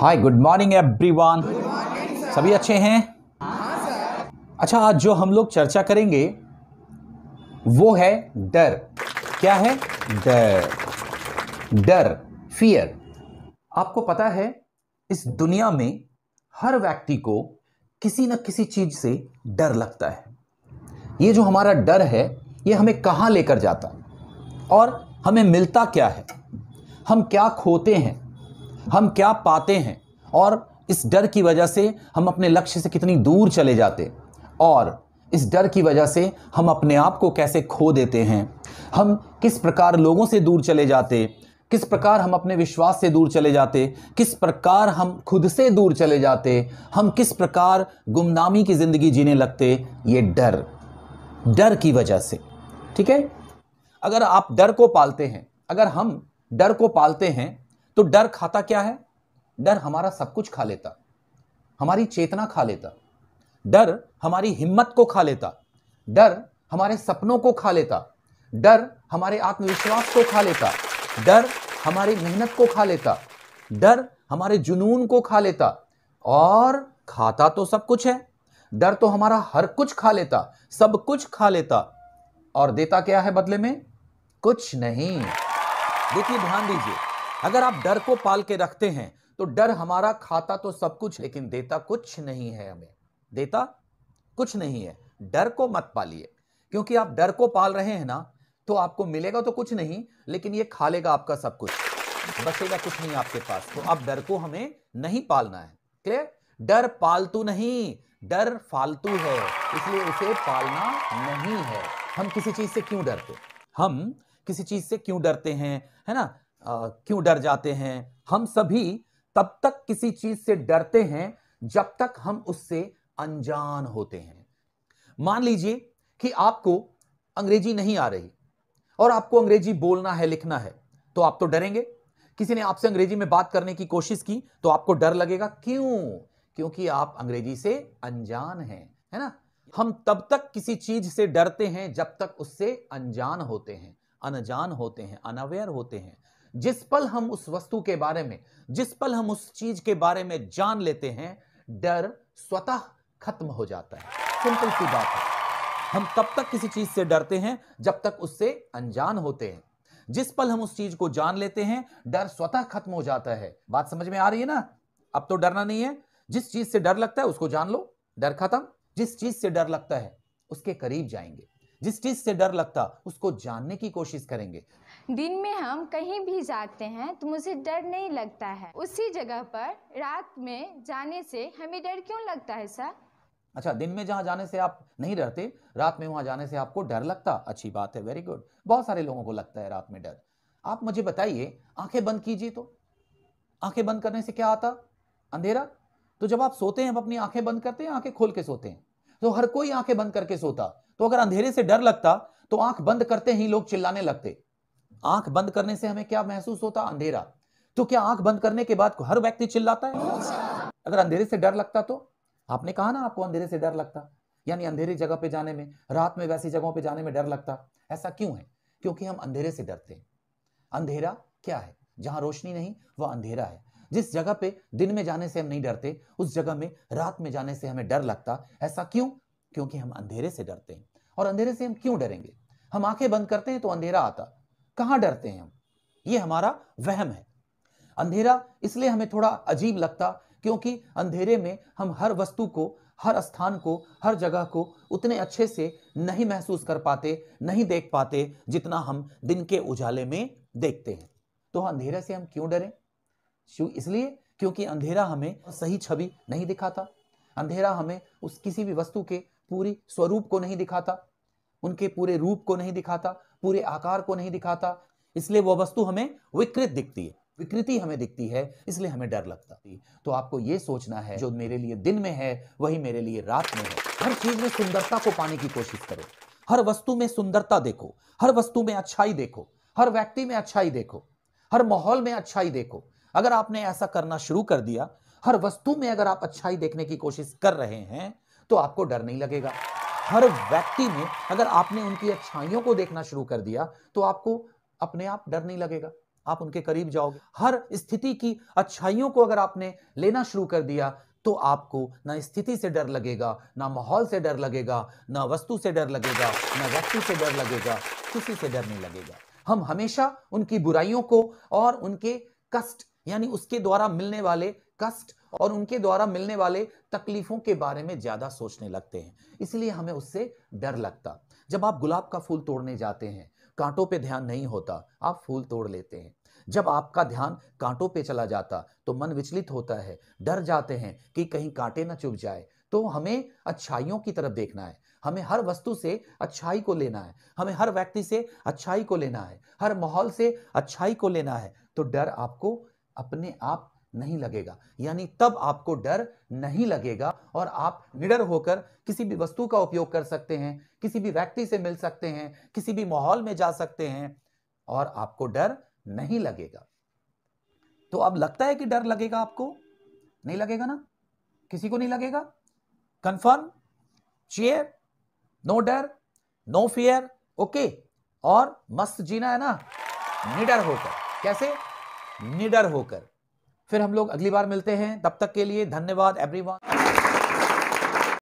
hi good morning everyone सभी अच्छे हैं अच्छा आज जो हम लोग चर्चा करेंगे वो है डर क्या है डर डर फियर आपको पता है इस दुनिया में हर व्यक्ति को किसी न किसी चीज़ से डर लगता है ये जो हमारा डर है ये हमें कहाँ लेकर जाता है और हमें मिलता क्या है हम क्या खोते हैं हम क्या पाते हैं और इस डर की वजह से हम अपने लक्ष्य से कितनी दूर चले जाते और इस डर की वजह से हम अपने आप को कैसे खो देते हैं हम किस प्रकार लोगों से दूर चले जाते किस प्रकार हम अपने विश्वास से दूर चले जाते किस प्रकार हम खुद से दूर चले जाते हम किस प्रकार गुमनामी की ज़िंदगी जीने लगते ये डर डर की वजह से ठीक है अगर आप डर को पालते हैं अगर हम डर को पालते हैं तो डर खाता क्या है डर हमारा सब कुछ खा लेता हमारी चेतना खा लेता डर हमारी हिम्मत को खा लेता डर हमारे सपनों को खा लेता डर हमारे आत्मविश्वास को खा लेता डर हमारी मेहनत को खा लेता डर हमारे जुनून को खा लेता और खाता तो सब कुछ है डर तो हमारा हर कुछ खा लेता सब कुछ खा लेता और देता क्या है बदले में कुछ नहीं देखिए ध्यान दीजिए अगर आप डर को पाल के रखते हैं तो डर हमारा खाता तो सब कुछ लेकिन देता कुछ नहीं है हमें देता कुछ नहीं है डर को मत पालिए क्योंकि आप डर को पाल रहे हैं ना तो आपको मिलेगा तो कुछ नहीं लेकिन ये खा लेगा आपका सब कुछ बचेगा कुछ नहीं आपके पास तो आप डर को हमें नहीं पालना है क्लियर डर पालतू नहीं डर फालतू है इसलिए उसे पालना नहीं है हम किसी चीज से क्यों डरते हम किसी चीज से क्यों डरते हैं है ना क्यों डर जाते हैं हम सभी तब तक किसी चीज से डरते हैं जब तक हम उससे अनजान होते हैं मान लीजिए कि आपको अंग्रेजी नहीं आ रही और आपको अंग्रेजी बोलना है लिखना है तो आप तो डरेंगे किसी ने आपसे अंग्रेजी में बात करने की कोशिश की तो आपको डर लगेगा क्यों क्योंकि आप अंग्रेजी से अनजान हैं है ना हम तब तक किसी चीज से डरते हैं जब तक उससे अनजान होते हैं अनजान होते हैं अनअवेयर होते हैं जिस पल हम उस वस्तु के बारे में जिस पल हम उस चीज के बारे में जान लेते हैं डर स्वतः खत्म हो जाता है सिंपल सी बात है हम तब तक किसी चीज से डरते हैं जब तक उससे अनजान होते हैं जिस पल हम उस चीज को जान लेते हैं डर स्वतः खत्म हो जाता है बात समझ में आ रही है ना अब तो डरना नहीं है जिस चीज से डर लगता है उसको जान लो डर खत्म जिस चीज से डर लगता है उसके करीब जाएंगे जिस चीज से डर लगता उसको जानने की कोशिश करेंगे दिन में हम कहीं भी जाते हैं तो मुझे डर नहीं लगता है उसी जगह पर रात में जाने से हमें डर क्यों लगता है सर अच्छा दिन में जहाँ जाने से आप नहीं डरते रात में वहाँ जाने से आपको डर लगता अच्छी बात है वेरी गुड बहुत सारे लोगों को लगता है रात में डर आप मुझे बताइए आंखें बंद कीजिए तो आंखें बंद करने से क्या आता अंधेरा तो जब आप सोते हैं आप अपनी आंखें बंद करते हैं आंखें खोल के सोते हैं तो हर कोई आंखें बंद करके सोता तो अगर अंधेरे से डर लगता तो आंख बंद करते ही लोग चिल्लाने लगते आंख बंद करने से हमें क्या महसूस होता अंधेरा तो क्या आंख बंद करने के बाद हर व्यक्ति चिल्लाता है अगर अंधेरे से डर लगता तो आपने कहा ना आपको अंधेरे से डर लगता यानी अंधेरी जगह पे जाने में रात में वैसी जगहों पे जाने में डर लगता ऐसा क्यों है क्योंकि हम अंधेरे से डरते हैं अंधेरा क्या है जहां रोशनी नहीं वह अंधेरा है जिस जगह पे दिन में जाने से हम नहीं डरते उस जगह में रात में जाने से हमें डर लगता ऐसा क्यों क्योंकि हम अंधेरे से डरते हैं और अंधेरे से हम क्यों डरेंगे हम आंखें बंद करते हैं तो अंधेरा आता कहाँ डरते हैं हम ये हमारा वहम है अंधेरा इसलिए हमें थोड़ा अजीब लगता क्योंकि अंधेरे में हम हर वस्तु को हर स्थान को हर जगह को उतने अच्छे से नहीं महसूस कर पाते नहीं देख पाते जितना हम दिन के उजाले में देखते हैं तो अंधेरे से हम क्यों डरें इसलिए क्योंकि अंधेरा हमें सही छवि नहीं दिखाता अंधेरा हमें उस किसी भी वस्तु के पूरी स्वरूप को नहीं दिखाता उनके पूरे रूप को नहीं दिखाता पूरे आकार को नहीं दिखाता इसलिए वह वस्तु हमें विकृत दिखती है विकृति हमें दिखती है इसलिए हमें डर लगता है तो आपको ये सोचना है जो मेरे लिए दिन में है वही मेरे लिए रात में है हर चीज में सुंदरता को पाने की कोशिश करो हर वस्तु में सुंदरता देखो हर वस्तु में अच्छाई देखो हर व्यक्ति में अच्छाई देखो हर माहौल में अच्छाई देखो अगर आपने ऐसा करना शुरू कर दिया हर वस्तु में अगर आप अच्छाई देखने की कोशिश कर रहे हैं तो आपको डर नहीं लगेगा हर व्यक्ति में अगर आपने उनकी अच्छाइयों को देखना शुरू कर दिया तो आपको अपने आप डर नहीं लगेगा आप उनके करीब जाओगे हर स्थिति की अच्छाइयों को अगर आपने लेना शुरू कर दिया तो आपको ना स्थिति से डर लगेगा ना माहौल से डर लगेगा ना वस्तु से डर लगेगा ना व्यक्ति से डर लगेगा किसी से डर नहीं लगेगा हम हमेशा उनकी बुराइयों को और उनके कष्ट यानी उसके द्वारा मिलने वाले कष्ट और उनके द्वारा मिलने वाले तकलीफों के बारे में ज्यादा सोचने लगते हैं इसलिए हमें उससे डर लगता जब आप गुलाब का फूल तोड़ने जाते हैं कांटों पे ध्यान नहीं होता आप फूल तोड़ लेते हैं जब आपका ध्यान कांटों पे चला जाता तो मन विचलित होता है डर जाते हैं कि कहीं कांटे ना चुभ जाए तो हमें अच्छाइयों की तरफ देखना है हमें हर वस्तु से अच्छाई को लेना है हमें हर व्यक्ति से अच्छाई को लेना है हर माहौल से अच्छाई को लेना है तो डर आपको अपने आप नहीं लगेगा यानी तब आपको डर नहीं लगेगा और आप निडर होकर किसी भी वस्तु का उपयोग कर सकते हैं किसी भी व्यक्ति से मिल सकते हैं किसी भी माहौल में जा सकते हैं और आपको डर नहीं लगेगा तो अब लगता है कि डर लगेगा आपको नहीं लगेगा ना किसी को नहीं लगेगा कंफर्म चेयर नो डर नो फियर ओके और मस्त जीना है ना निडर होकर कैसे निडर होकर फिर हम लोग अगली बार मिलते हैं तब तक के लिए धन्यवाद एवरीवन